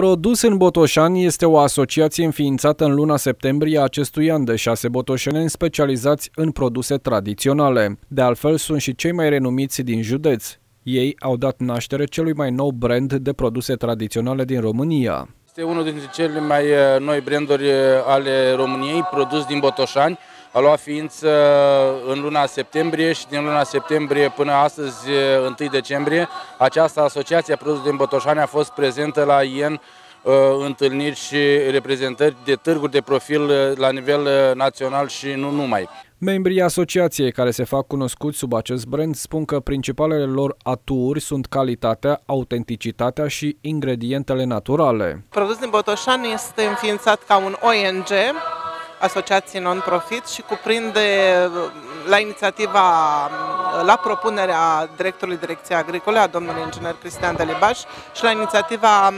Produs în Botoșani este o asociație înființată în luna septembrie acestui an de șase botoșeneni specializați în produse tradiționale. De altfel, sunt și cei mai renumiți din județ. Ei au dat naștere celui mai nou brand de produse tradiționale din România. Este unul dintre cele mai uh, noi branduri uh, ale României, produs din Botoșani, a luat ființă în luna septembrie și din luna septembrie până astăzi, 1 decembrie, această asociație a produsului din Botoșani a fost prezentă la IEN întâlniri și reprezentări de târguri de profil la nivel național și nu numai. Membrii asociației care se fac cunoscuți sub acest brand spun că principalele lor aturi sunt calitatea, autenticitatea și ingredientele naturale. Produs din Botoșan este înființat ca un ONG asociații non-profit și cuprinde uh, la inițiativa, uh, la propunerea directorului Direcției Agricole, a domnului inginer Cristian Delibaș și la inițiativa um,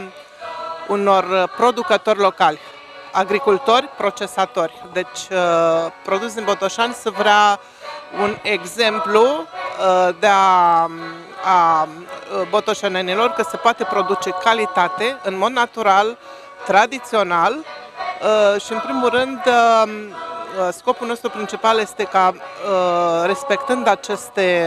unor uh, producători locali, agricultori, procesatori. Deci, produs din Botoșani se vrea un exemplu de a, um, a botoșanenilor că se poate produce calitate în mod natural, tradițional, Uh, și în primul rând uh, uh, scopul nostru principal este ca respectând aceste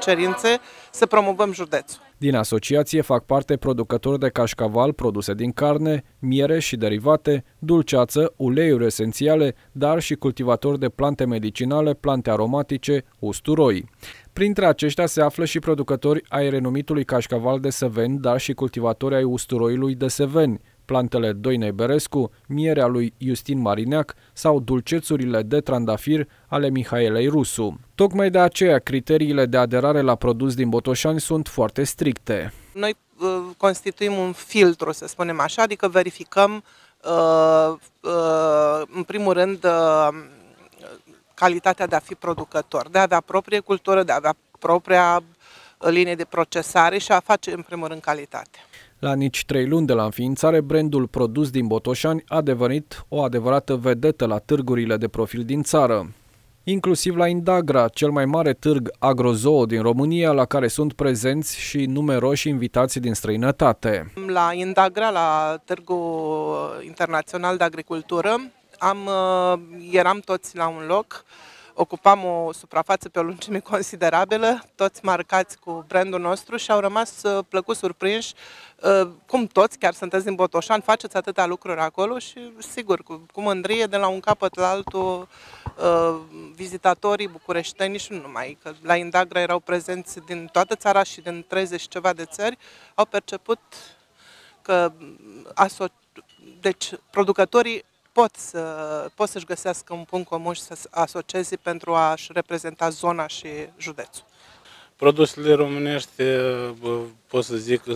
cerințe să promovăm județul. Din asociație fac parte producători de cașcaval, produse din carne, miere și derivate, dulceață, uleiuri esențiale, dar și cultivatori de plante medicinale, plante aromatice, usturoi. Printre aceștia se află și producători ai renumitului cașcaval de Seven, dar și cultivatori ai usturoiului de Seven, plantele Doinei Berescu, mierea lui Justin Marineac sau dulcețurile de trandafir ale Mihaelei Rusu. Tocmai de aceea, criteriile de aderare la produs din Botoșani sunt foarte stricte. Noi uh, constituim un filtru, să spunem așa, adică verificăm uh, uh, în primul rând calitatea de a fi producător, de a avea proprie cultură, de a avea propria linie de procesare și a face în primul rând calitate. La nici trei luni de la înființare, brandul produs din Botoșani a devenit o adevărată vedetă la târgurile de profil din țară. Inclusiv la Indagra, cel mai mare târg agrozoo din România, la care sunt prezenți și numeroși invitații din străinătate. La Indagra, la Târgul Internațional de Agricultură, am, uh, eram toți la un loc ocupam o suprafață pe o lungime considerabilă, toți marcați cu brandul nostru și au rămas uh, plăcut surprinși, uh, cum toți, chiar sunteți din Botoșan, faceți atâtea lucruri acolo și, sigur, cu, cu mândrie de la un capăt la altul, uh, vizitatorii bucureșteni și nu numai, că la Indagra erau prezenți din toată țara și din 30 ceva de țări, au perceput că aso- deci producătorii pot, să, pot să-și găsească un punct comun și să se asocieze pentru a-și reprezenta zona și județul. Produsele românești, eh, pot să zic, eh,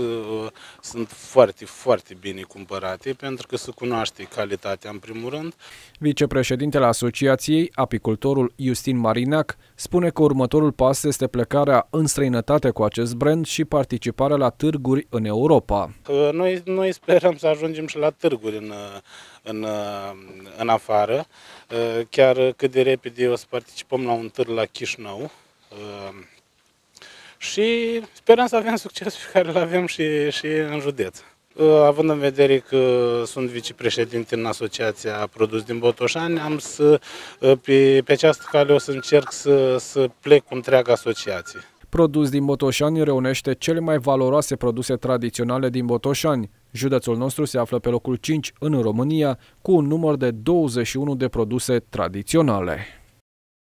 sunt foarte, foarte bine cumpărate pentru că se cunoaște calitatea în primul rând. Vicepreședintele Asociației, apicultorul Justin Marinac, spune că următorul pas este plecarea în străinătate cu acest brand și participarea la târguri în Europa. Noi, noi sperăm să ajungem și la târguri în, în, în afară. Eh, chiar cât de repede o să participăm la un târg la Chișinău și sperăm să avem succes pe care îl avem și, și în județ. Uh, având în vedere că sunt vicepreședinte în Asociația Produs din Botoșani, am să, uh, pe, pe această cale o să încerc să, să plec cu întreaga asociație. Produs din Botoșani reunește cele mai valoroase produse tradiționale din Botoșani. Județul nostru se află pe locul 5 în România, cu un număr de 21 de produse tradiționale.